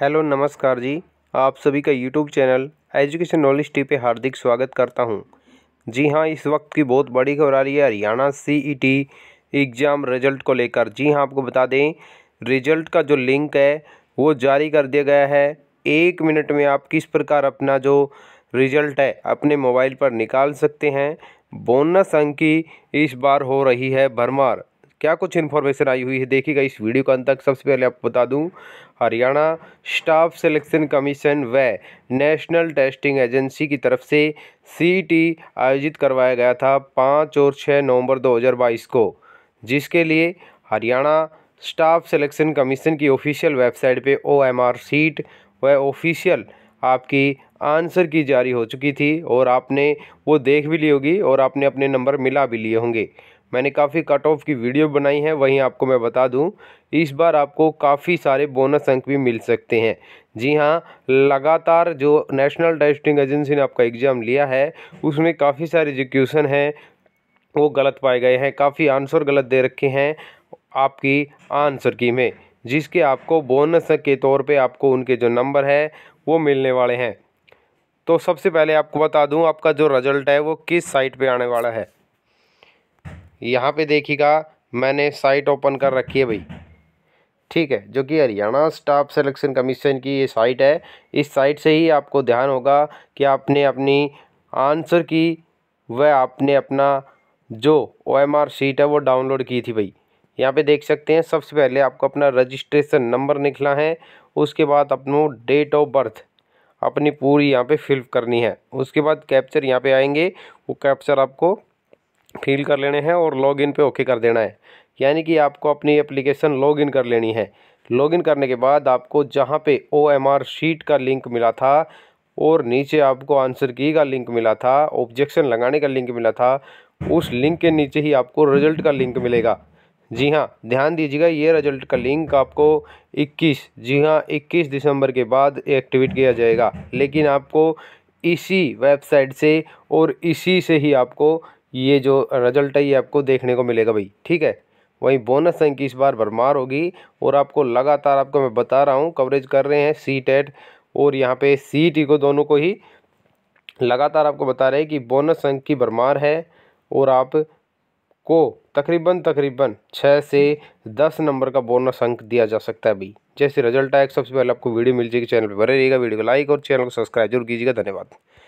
hello नमस्कार जी आप सभी का YouTube channel education knowledge T पे हार्दिक स्वागत करता हूं जी हां इस वक्त की बहुत बड़ी खबर आ रही है Haryana CET e exam result को लेकर जी हां आपको बता दें रिजल्ट का जो लिंक है वो जारी कर दिया गया है एक मिनट में आप किस प्रकार अपना जो रिजल्ट है अपने मोबाइल पर निकाल सकते हैं बोनस अंक की इस बार हो रही है भरमार क्या कुछ इन्फॉर्मेशन आई हुई है देखिएगा इस वीडियो का अंत तक सबसे पहले आपको बता दूं हरियाणा स्टाफ सिलेक्शन कमीशन व नेशनल टेस्टिंग एजेंसी की तरफ से सीटी e आयोजित करवाया गया था पाँच और छः नवंबर 2022 को जिसके लिए हरियाणा स्टाफ सिलेक्शन कमीशन की ऑफिशियल वेबसाइट पे आर सीट व ऑफिशियल आपकी आंसर की जारी हो चुकी थी और आपने वो देख भी ली होगी और आपने अपने नंबर मिला भी लिए होंगे मैंने काफ़ी कट ऑफ की वीडियो बनाई है वहीं आपको मैं बता दूं इस बार आपको काफ़ी सारे बोनस अंक भी मिल सकते हैं जी हाँ लगातार जो नेशनल टेस्टिंग एजेंसी ने आपका एग्ज़ाम लिया है उसमें काफ़ी सारे जो क्वेश्चन हैं वो गलत पाए गए हैं काफ़ी आंसर गलत दे रखे हैं आपकी आंसर की में जिसके आपको बोनस के तौर पर आपको उनके जो नंबर है वो मिलने वाले हैं तो सबसे पहले आपको बता दूं आपका जो रिजल्ट है वो किस साइट पे आने वाला है यहाँ पे देखिएगा मैंने साइट ओपन कर रखी है भाई ठीक है जो कि हरियाणा स्टाफ सिलेक्शन कमीशन की ये साइट है इस साइट से ही आपको ध्यान होगा कि आपने अपनी आंसर की व आपने अपना जो ओ एम आर शीट है वो डाउनलोड की थी भाई यहाँ पे देख सकते हैं सबसे पहले आपको अपना रजिस्ट्रेशन नंबर निकला है उसके बाद अपनो डेट ऑफ बर्थ अपनी पूरी यहाँ पे फिल करनी है उसके बाद कैप्चर यहाँ पे आएंगे वो कैप्चर आपको फिल कर लेने हैं और लॉगिन पे ओके कर देना है यानी कि आपको अपनी एप्लीकेशन लॉगिन कर लेनी है लॉगिन करने के बाद आपको जहाँ पे ओ एम आर शीट का लिंक मिला था और नीचे आपको आंसर की का लिंक मिला था ऑब्जेक्शन लगाने का लिंक मिला था उस लिंक के नीचे ही आपको रिजल्ट का लिंक मिलेगा जी हाँ ध्यान दीजिएगा ये रिजल्ट का लिंक आपको 21 जी हाँ 21 दिसंबर के बाद एक्टिवेट किया जाएगा लेकिन आपको इसी वेबसाइट से और इसी से ही आपको ये जो रिजल्ट है ये आपको देखने को मिलेगा भाई ठीक है वहीं बोनस अंक इस बार भरमार होगी और आपको लगातार आपको मैं बता रहा हूँ कवरेज कर रहे हैं सी टेट और यहाँ पे सी टी को दोनों को ही लगातार आपको बता रहे हैं कि बोनस अंक की भरमार है और आप को तकरीबन तकरीबन छः से दस नंबर का बोनस अंक दिया जा सकता है भाई जैसे रिजल्ट आएगा सबसे पहले आपको वीडियो मिल जाएगी चैनल पर बने रहिएगा वीडियो को लाइक और चैनल को सब्सक्राइब जरूर कीजिएगा धन्यवाद